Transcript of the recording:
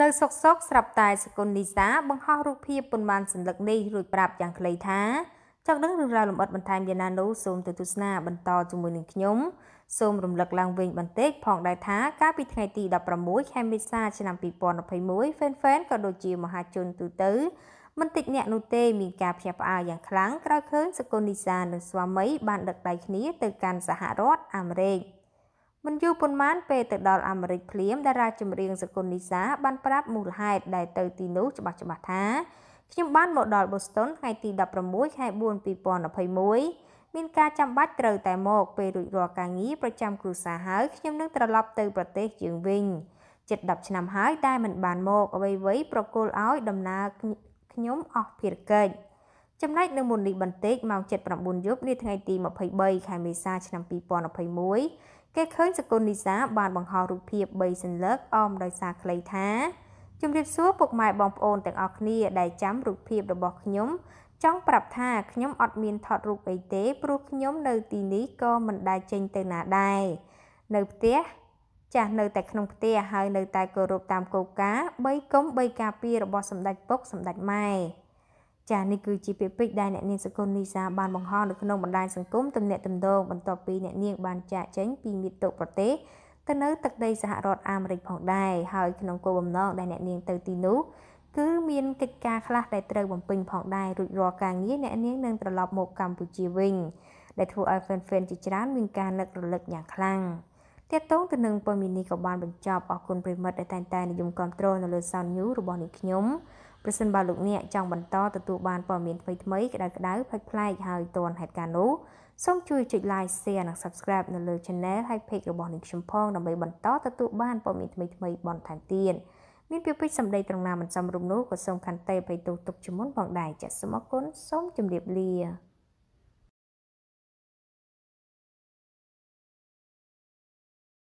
នៅសុកសុកស្រាប់តែសគុណលីសាបង្ហោះរូបភាពប៉ុន្មានសัญลักษณ์នេះរួចប្រាប់យ៉ាងខ្លីថាចង់ដឹងរឿងរ៉ាវលម្អិតបន្ថែមយ៉ាងណានោះសូមទៅទស្សនាបន្តជាមួយនឹងខ្ញុំសូមរំលឹកឡើងវិញបន្តិចផងដែរថាកាលពីថ្ងៃទី16ខែមេសាឆ្នាំ2021 Fan Fan ក៏ដូចជាមហាជនទូទៅមិនតិចអ្នកនោះទេមានការភ្ញាក់ផ្អើលយ៉ាងខ្លាំងក្រោយឃើញសកុននីសានិងស្វាមីបានដឹកដៃគ្នាទៅកាន់សហរដ្ឋអាមេរិក។មិនយូរប៉ុន្មានពេលទៅដល់អាមេរិកភ្លាមតារាចម្រៀងសកុននីសាបានប្រាប់មូលហេតុដែលទៅទីនោះច្បាស់ច្បាស់ថាខ្ញុំបានមកដល់ Boston ថ្ងៃទី16ខែ4 2021មានការចាំបាច់ត្រូវតែមកពេលរួចរាល់ការងារប្រចាំគ្រួសារហើយខ្ញុំនឹងត្រឡប់ទៅប្រទេសយើងវិញជិត10ឆ្នាំហើយ តែមិនបានមក អ្វីៗប្រគល់ឲ្យដំណើរខ្ញុំអស់ភារកិច្ចចំណែកនៅមុននេះបន្តិចម៉ោង7:09យប់នាថ្ងៃទី23ខែមេសា ឆ្នាំ2021គេឃើញសកុននីសាបានបង្ហោះរូបភាព3សន្លឹកអមដោយសារគ្លីថាជំរាបសួរពុកម៉ែបងប្អូនទាំងអស់គ្នាដែលចាំរូបភាព របស់ខ្ញុំ ចង់ប្រាប់ថាខ្ញុំអត់មានថតរូបអីទេព្រោះខ្ញុំនៅទីនេះក៏មិនដែលចេញទៅណាដែរនៅផ្ទះចាស់នៅតែក្នុងផ្ទះហើយនៅតែគោរពតាមគោលការណ៍៣កុំ៣ការពីរបស់សម្ដេចពុកសម្ដេចម៉ែចានេះគឺជាពាក្យពេចន៍ដែលអ្នកនាងសកុនលីសាបានបង្ហោះនៅក្នុងបណ្ដាញសង្គមទំនាក់ទំនងបន្ទាប់ពីអ្នកនាងបានចាកចេញពីមាតុប្រទេសទៅនៅទឹកដីសហរដ្ឋអាមេរិកផងដែរហើយក្នុងគោលបំណងដែលអ្នកនាងទៅទីនោះ គឺមានកិច្ចការខ្លះដែលត្រូវបំពេញផងដែររួចរាល់ការងារអ្នកនាងនឹងត្រឡប់មកកម្ពុជាវិញដែលធ្វើឲ្យ fan fan ជាច្រើនមានការនឹករលឹកយ៉ាងខ្លាំងទាក់ទងទៅនឹងព័ត៌មាននេះក៏បានបញ្ចប់អរគុណប្រិមិត្តដែលតែងតែនិយមគ្រប់គ្រងនៅលើ Sound News របស់នាងខ្ញុំប្រសិនបើលោកអ្នកចង់បន្តទទួលបានព័ត៌មានថ្មីៗក្តៅៗប្លែកប្លែកហើយទាន់ហេតុការណ៍នោះសូមជួយចុច like share និង subscribe នៅលើ channel ហើយ page របស់នាងខ្ញុំផងដើម្បីបន្តទទួលបានព័ត៌មានថ្មីៗបន្ថែមទៀតមានពាក្យពេចន៍សម្ដីត្រង់ណាមិនសមរម្យនោះក៏សូមខន្តីអភ័យទោសទុកជាមុនផងដែរចាសសូមអរគុណសូមជម្រាបលា